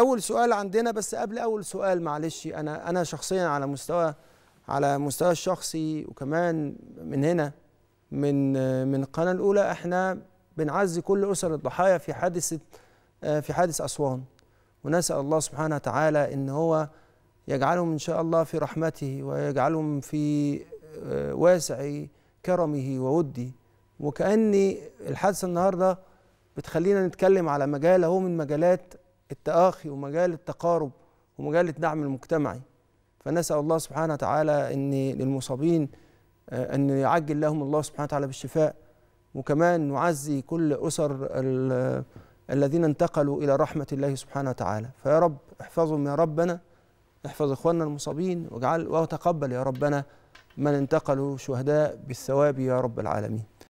اول سؤال عندنا بس قبل اول سؤال معلش انا انا شخصيا على مستوى على مستوى الشخصي وكمان من هنا من من القناه الاولى احنا بنعزي كل اسر الضحايا في حادثه في حادث اسوان ونسال الله سبحانه وتعالى ان هو يجعلهم ان شاء الله في رحمته ويجعلهم في آه، واسع كرمه ووده وكأن الحادثه النهارده بتخلينا نتكلم على مجال اهو من مجالات التآخي ومجال التقارب ومجال الدعم المجتمعي فنسأل الله سبحانه وتعالى أن للمصابين آه، أن يعجل لهم الله سبحانه وتعالى بالشفاء وكمان نعزي كل أسر الذين انتقلوا إلى رحمة الله سبحانه وتعالى فيا رب احفظهم يا ربنا احفظ إخواننا المصابين واجعل وتقبل يا ربنا من انتقلوا شهداء بالثواب يا رب العالمين